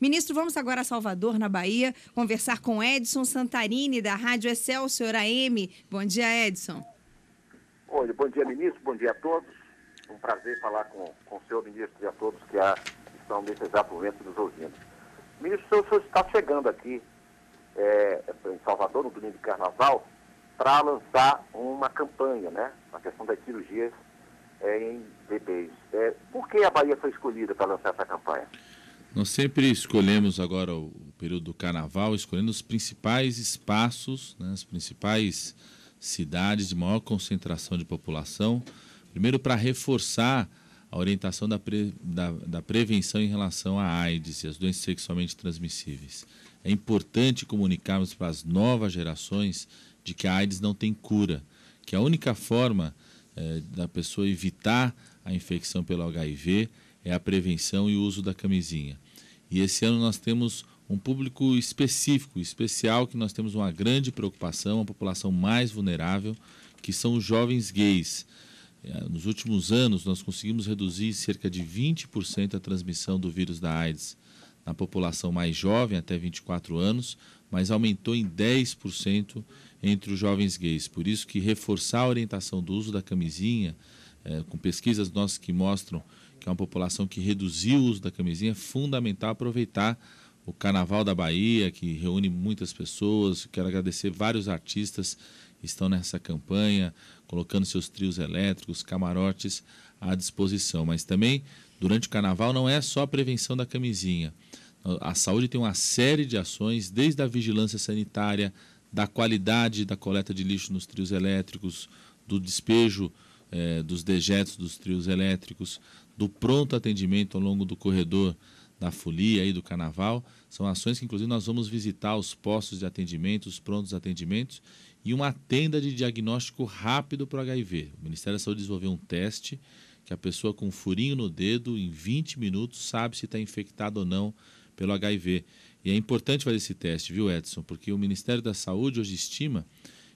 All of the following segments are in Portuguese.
Ministro, vamos agora a Salvador, na Bahia, conversar com Edson Santarini, da Rádio Excelsior AM. Bom dia, Edson. Olha, bom dia, ministro, bom dia a todos. Um prazer falar com, com o senhor ministro e a todos que estão nesse exato momento nos ouvindo. Ministro, o senhor está chegando aqui é, em Salvador, no domingo de carnaval, para lançar uma campanha, né? A questão das cirurgias é, em bebês. É, por que a Bahia foi escolhida para lançar essa campanha? Nós sempre escolhemos agora o período do carnaval, escolhendo os principais espaços, né, as principais cidades de maior concentração de população. Primeiro, para reforçar a orientação da, pre, da, da, prevenção em relação à AIDS e às doenças sexualmente transmissíveis. É importante comunicarmos para as novas gerações de que a AIDS não tem cura, que a única forma eh, da pessoa evitar a infecção pelo HIV é a prevenção e o uso da camisinha. E esse ano nós temos um público específico, especial, que nós temos uma grande preocupação, a população mais vulnerável, que são os jovens gays. É, nos últimos anos, nós conseguimos reduzir cerca de 20% a transmissão do vírus da AIDS na população mais jovem, até 24 anos, mas aumentou em 10% entre os jovens gays. Por isso que reforçar a orientação do uso da camisinha é, com pesquisas nossas que mostram que é uma população que reduziu o uso da camisinha, é fundamental aproveitar o Carnaval da Bahia, que reúne muitas pessoas. Quero agradecer vários artistas que estão nessa campanha, colocando seus trios elétricos, camarotes à disposição. Mas também, durante o Carnaval, não é só a prevenção da camisinha. A saúde tem uma série de ações, desde a vigilância sanitária, da qualidade da coleta de lixo nos trios elétricos, do despejo é, dos dejetos dos trios elétricos, do pronto atendimento ao longo do corredor da folia e do carnaval. São ações que, inclusive, nós vamos visitar os postos de atendimento, os prontos atendimentos e uma tenda de diagnóstico rápido para o HIV. O Ministério da Saúde desenvolveu um teste que a pessoa com um furinho no dedo, em 20 minutos, sabe se está infectada ou não pelo HIV. E é importante fazer esse teste, viu, Edson? Porque o Ministério da Saúde hoje estima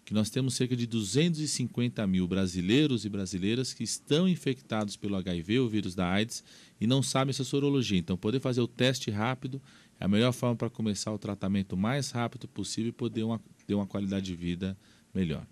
que nós temos cerca de 250 mil brasileiros e brasileiras que estão infectados pelo HIV, o vírus da AIDS, e não sabem essa sorologia. Então, poder fazer o teste rápido é a melhor forma para começar o tratamento mais rápido possível e poder uma, ter uma qualidade de vida melhor.